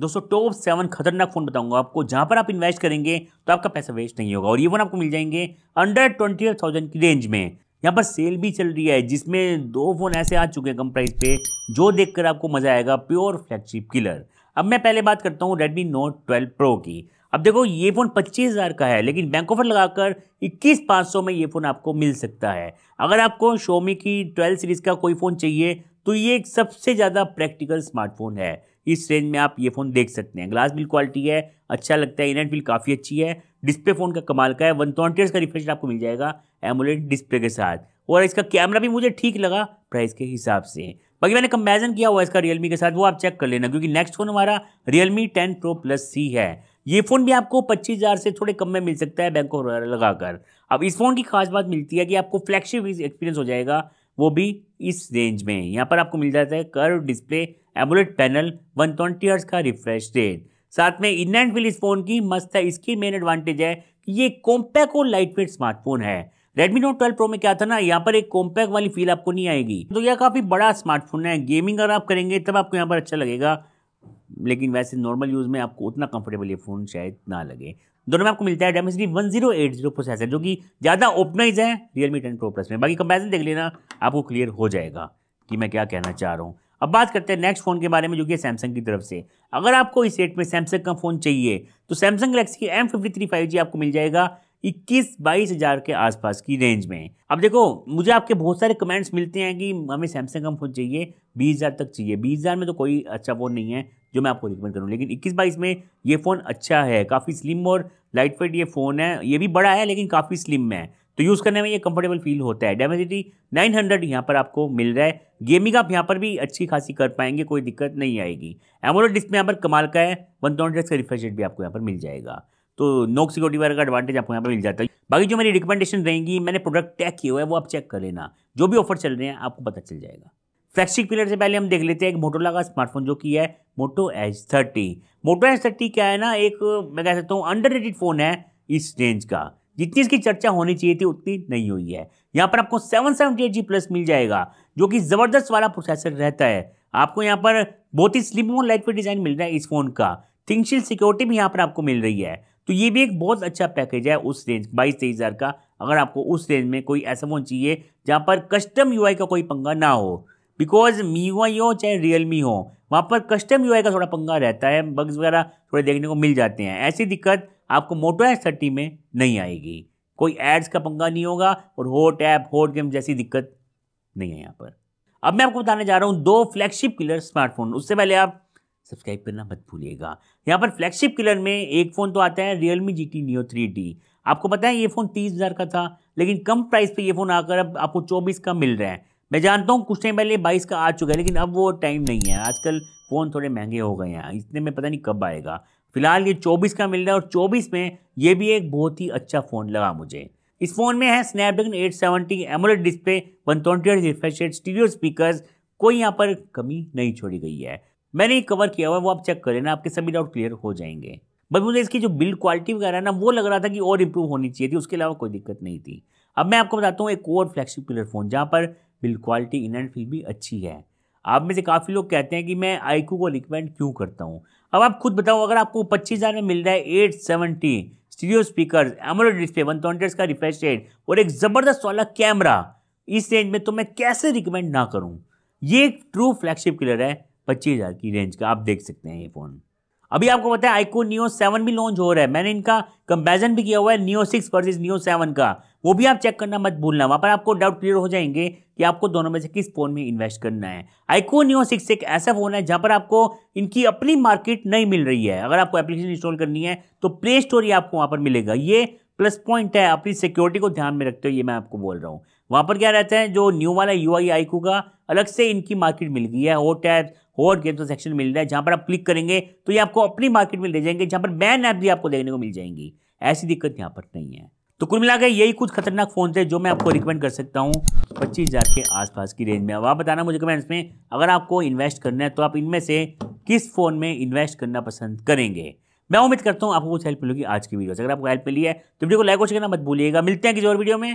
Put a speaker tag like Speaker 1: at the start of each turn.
Speaker 1: दोस्तों top seven खतरनाक phone बताऊंगा आपको जहां पर आप इन्वेस्ट करेंगे तो आपका पैसा वेस्ट नहीं होगा और ये फोन आपको मिल जाएंगे अंडर ट्वेंटी थाउजेंड की रेंज में यहाँ पर सेल भी चल रही है जिसमें दो फोन ऐसे आ चुके हैं कम प्राइस पे जो देखकर आपको मजा आएगा प्योर फ्लैगशिप किलर अब मैं पहले बात करता हूँ रेडमी नोट ट्वेल्व प्रो की अब देखो ये फ़ोन पच्चीस हज़ार का है लेकिन बैंक ऑफर लगाकर इक्कीस पाँच सौ में ये फ़ोन आपको मिल सकता है अगर आपको शोमी की ट्वेल्व सीरीज़ का कोई फ़ोन चाहिए तो ये एक सबसे ज़्यादा प्रैक्टिकल स्मार्टफोन है इस रेंज में आप ये फ़ोन देख सकते हैं ग्लास बिल क्वालिटी है अच्छा लगता है इनट बिल काफ़ी अच्छी है डिस्प्ले फ़ोन का कमाल का है वन ट्वेंटी का रिफ्रेश आपको मिल जाएगा एमोलेट डिस्प्ले के साथ और इसका कैमरा भी मुझे ठीक लगा प्राइस के हिसाब से बाकी मैंने कंपेरिजन किया हुआ इसका रियलमी के साथ वो आप चेक कर लेना क्योंकि नेक्स्ट फ़ोन हमारा रियलमी टेन प्रो प्लस सी है ये फ़ोन भी आपको पच्चीस हज़ार से थोड़े कम में मिल सकता है बैंक लगाकर अब इस फ़ोन की खास बात मिलती है कि आपको फ्लैगशिप एक्सपीरियंस हो जाएगा वो भी इस रेंज में यहाँ पर आपको मिल जाता है curve display AMOLED panel one twenty का रिफ्रेश रेट साथ में एंड फिल इस फ़ोन की मस्त है इसकी मेन एडवांटेज है कि ये कॉम्पैक और लाइट वेट स्मार्टफोन है Redmi Note 12 Pro में क्या था ना यहाँ पर एक कॉम्पैक्ट वाली फील आपको नहीं आएगी तो यह काफ़ी बड़ा स्मार्टफोन है गेमिंग अगर आप करेंगे तब आपको यहाँ पर अच्छा लगेगा लेकिन वैसे नॉर्मल यूज़ में आपको उतना कंफर्टेबल ये फ़ोन शायद ना लगे दोनों में आपको मिलता है Dimensity one zero eight zero processor जो कि ज़्यादा ओपनाइज है रियलमी टेन प्रो प्लस में बाकी कंपेरिजन देख लेना आपको क्लियर हो जाएगा कि मैं क्या कहना चाह रहा हूँ अब बात करते हैं नेक्स्ट फ़ोन के बारे में जो कि सैमसंग की तरफ से अगर आपको इस रेट में सैमसंग का फ़ोन चाहिए तो सैमसंग गलेक्सी की M fifty three five G आपको मिल जाएगा इक्कीस बाईस हज़ार के आसपास की रेंज में अब देखो मुझे आपके बहुत सारे कमेंट्स मिलते हैं कि हमें सैमसंग का फ़ोन चाहिए बीस हज़ार तक चाहिए बीस हज़ार में तो कोई अच्छा फ़ोन नहीं है जो मैं आपको रिकमेंड करूँ लेकिन इक्कीस बाईस में ये फ़ोन अच्छा है काफ़ी स्लिम और लाइट वेट ये फ़ोन है ये भी बड़ा है लेकिन काफ़ी स्लिम में है तो यूज़ करने में ये कंफर्टेबल फील होता है डेमेसिटी 900 हंड्रेड यहाँ पर आपको मिल रहा है गेमिंग आप यहाँ पर भी अच्छी खासी कर पाएंगे कोई दिक्कत नहीं आएगी एमोलो डिस्प्ले यहाँ पर कमाल का है वन का रिफ्रेश रेट भी आपको यहाँ पर मिल जाएगा तो नोक सिक्योरिटी वगैरह का एडवांटेज आपको यहाँ पर मिल जाता है बाकी जो मेरी रिकमेंडेशन रहेंगी मैंने प्रोडक्ट टैग किया हुआ है वो आप चेक कर लेना जो भी ऑफर चल रहे हैं आपको पता चल जाएगा फ्लैगशिप पिलर से पहले हम देख लेते हैं एक मोटोला का स्मार्टफोन जो कि है Moto H thirty Moto H thirty क्या है ना एक मैं कह सकता हूँ अंडर फ़ोन है इस रेंज का जितनी इसकी चर्चा होनी चाहिए थी उतनी नहीं हुई है यहाँ पर आपको सेवन एट जी प्लस मिल जाएगा जो कि ज़बरदस्त वाला प्रोसेसर रहता है आपको यहाँ पर बहुत ही स्लिम और लाइट वेट डिज़ाइन मिल रहा है इस फ़ोन का थिंगशील सिक्योरिटी भी यहाँ पर आपको मिल रही है तो ये भी एक बहुत अच्छा पैकेज है उस रेंज बाईस तेईस हज़ार का अगर आपको उस रेंज में कोई ऐसा फ़ोन चाहिए जहाँ पर कस्टम यूआई का कोई पंगा ना हो बिकॉज मी वाई हो चाहे रियलमी हो वहाँ पर कस्टम यू का थोड़ा पंगा रहता है बग्स वगैरह थोड़े देखने को मिल जाते हैं ऐसी दिक्कत आपको मोटो एस थर्टी में नहीं आएगी कोई एड्स का पंगा नहीं होगा और होट ऐप होट गेम जैसी दिक्कत नहीं है यहाँ पर अब मैं आपको बताने जा रहा हूँ दो फ्लैगशिप किलर स्मार्टफोन उससे पहले आप सब्सक्राइब करना मत भूलिएगा यहाँ पर फ्लैगशिप किलर में एक फ़ोन तो आता है Realme G T Neo three D आपको पता है ये फ़ोन तीस हज़ार का था लेकिन कम प्राइस पे ये फ़ोन आकर अब आपको चौबीस का मिल रहा है मैं जानता हूँ कुछ टाइम पहले बाईस का आ चुका है लेकिन अब वो टाइम नहीं है आजकल फ़ोन थोड़े महंगे हो गए हैं इतने में पता नहीं कब आएगा फिलहाल ये चौबीस का मिल रहा है और चौबीस में ये भी एक बहुत ही अच्छा फ़ोन लगा मुझे इस फ़ोन में है Snapdragon 870 AMOLED display one twenty refresh stereo speaker कोई यहाँ पर कमी नहीं छोड़ी गई है मैंने कवर किया हुआ है वो आप चेक कर लेना आपके सभी डाउट क्लियर हो जाएंगे बस मुझे इसकी जो बिल्ड क्वालिटी वगैरह ना वो लग रहा था कि और इम्प्रूव होनी चाहिए थी उसके अलावा कोई दिक्कत नहीं थी अब मैं आपको बताता हूँ एक और फ्लैगशिप फ़ोन जहाँ पर build quality in and feel भी अच्छी है आप में से काफ़ी लोग कहते हैं कि मैं आईकू को रिकमेंड क्यों करता हूँ अब आप खुद बताओ अगर आपको पच्चीस हज़ार में मिल रहा है eight seventy stereo speaker AMOLED display one twenty का रिफ्रेश रेट और एक ज़बरदस्त वाला कैमरा इस रेंज में तो मैं कैसे रिकमेंड ना करूँ ये एक ट्रू फ्लैगशिप किलर है पच्चीस हज़ार की रेंज का आप देख सकते हैं ये फ़ोन अभी आपको पता है आईको नियो सेवन भी लॉन्च हो रहा है मैंने इनका कंपेरिजन भी किया हुआ है Neo six versus Neo seven का वो भी आप चेक करना मत भूलना वहाँ पर आपको डाउट क्लियर हो जाएंगे कि आपको दोनों में से किस फोन में इन्वेस्ट करना है आईको नियो सिक्स एक ऐसा फोन है जहाँ पर आपको इनकी अपनी मार्केट नहीं मिल रही है अगर आपको एप्लीकेशन इंस्टॉल करनी है तो प्ले स्टोर ही आपको वहाँ पर मिलेगा ये प्लस पॉइंट है अपनी सिक्योरिटी को ध्यान में रखते हुए ये मैं आपको बोल रहा हूँ वहाँ पर क्या रहता है जो न्यू वाला यू आई आईकू का अलग से इनकी मार्केट मिल गई है होट ऐप होट गेम्स का सेक्शन मिल रहा है जहाँ पर आप क्लिक करेंगे तो ये आपको अपनी मार्केट में ले जाएंगे जहाँ पर बैन ऐप भी आपको देखने को मिल जाएंगी ऐसी दिक्कत यहाँ पर नहीं है तो कुल मिलाकर यही कुछ खतरनाक फ़ोन थे जो मैं आपको रिकमेंड कर सकता हूँ पच्चीस हज़ार के आसपास की रेंज में अब आप बताना मुझे कमेंट्स में अगर आपको इन्वेस्ट करना है तो आप इनमें से किस फ़ोन में इन्वेस्ट करना पसंद करेंगे मैं उम्मीद करता हूँ आपको कुछ हेल्प मिलेगी आज की वीडियो से अगर आपको हेल्प मिली है तो वीडियो को लाइक और शेयर करना मत भूलिएगा मिलते हैं किसी और वीडियो में